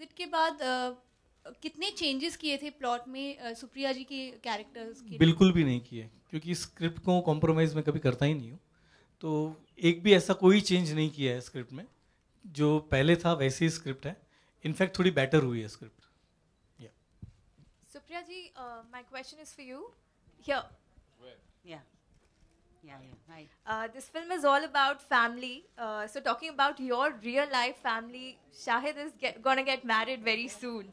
Exit के बाद uh, कितने चेंजेस किए थे प्लॉट में uh, सुप्रिया जी के कैरेक्टर्स के बिल्कुल भी नहीं किए क्योंकि स्क्रिप्ट को कॉम्प्रोमाइज़ में कभी करता ही नहीं हूँ तो एक भी ऐसा कोई चेंज नहीं किया है स्क्रिप्ट में जो पहले था वैसे ही स्क्रिप्ट है इनफैक्ट थोड़ी बेटर हुई है script Supriya ji my question is for you here या Uh, this film is all about family. Uh, so, talking about your real life family, Shahid is get, gonna get married very soon.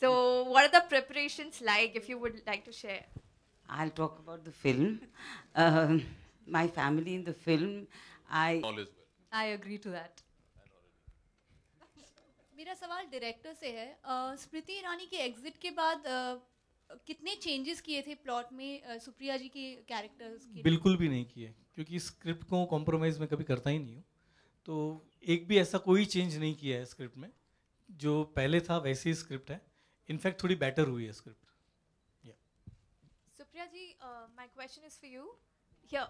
So, what are the preparations like if you would like to share? I'll talk about the film. Uh, my family in the film, I. All is well. I agree to that. मेरा सवाल director से है स्मृति ईरानी के exit के बाद कितने changes किए थे प्लॉट में सुप्रिया जी के कैरेक्टर्स के बिल्कुल भी नहीं किए क्योंकि स्क्रिप्ट को कॉम्प्रोमाइज़ में कभी करता ही नहीं हूँ तो एक भी ऐसा कोई चेंज नहीं किया है स्क्रिप्ट में जो पहले था वैसे ही स्क्रिप्ट है इनफैक्ट थोड़ी बेटर हुई है script Supriya ji my question is for you here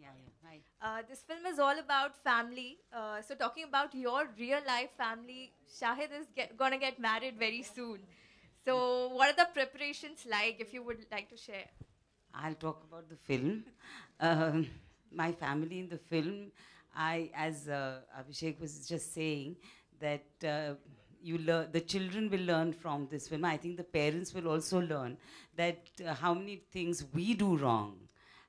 Yeah, yeah. Right. Uh, this film is all about family. Uh, so, talking about your real life family, Shahid is So, what are the preparations like if you would like to share? I'll talk about the film. Um, my family in the film, I, as uh, Abhishek was just saying, that uh, you learn, the children will learn from this film. I think the parents will also learn that uh, how many things we do wrong,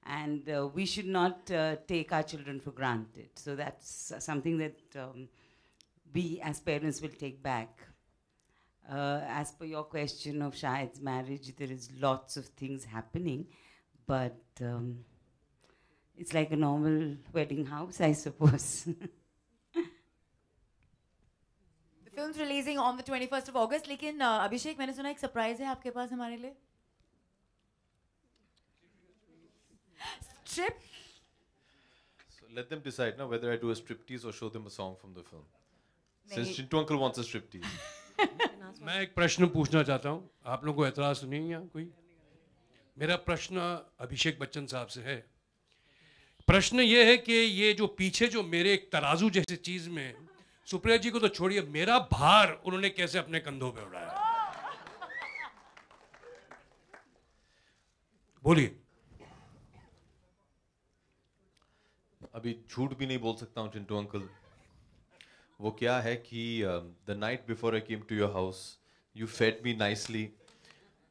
and uh, we should not uh, take our children for granted. So that's something that um, we as parents will take back uh, as per your question of Shahid's marriage, there is lots of things happening, but um, it's like a normal wedding house, I suppose. the film's releasing on the 21st of August, लेकिन uh, Abhishek मैंने सुना एक surprise है आपके पास हमारे लिए Strip? So let them decide now whether I do a striptease or show them a song from the film. Since Chintu uncle wants a striptease. मैं एक प्रश्न पूछना चाहता हूँ आप लोगों को एतराज़ तो नहीं है कोई मेरा प्रश्न अभिषेक बच्चन साहब से है प्रश्न ये है कि ये जो पीछे जो मेरे एक तराजू जैसे चीज में सुप्रिया जी को तो छोड़िए मेरा भार उन्होंने कैसे अपने कंधों पे उड़ाया बोलिए अभी झूठ भी नहीं बोल सकता हूँ चिंटू अंकल वो क्या है कि the night before I came to your house you fed me nicely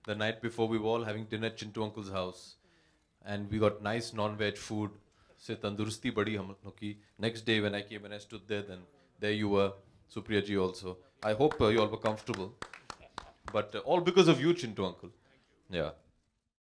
the night before we were having dinner Chintu uncle's house and we got nice non veg food से तंदुरुस्ती बड़ी हम लोग की next day when I came and I stood then you uh Supriya ji also I hope you all comfortable but all because of you Chintu uncle या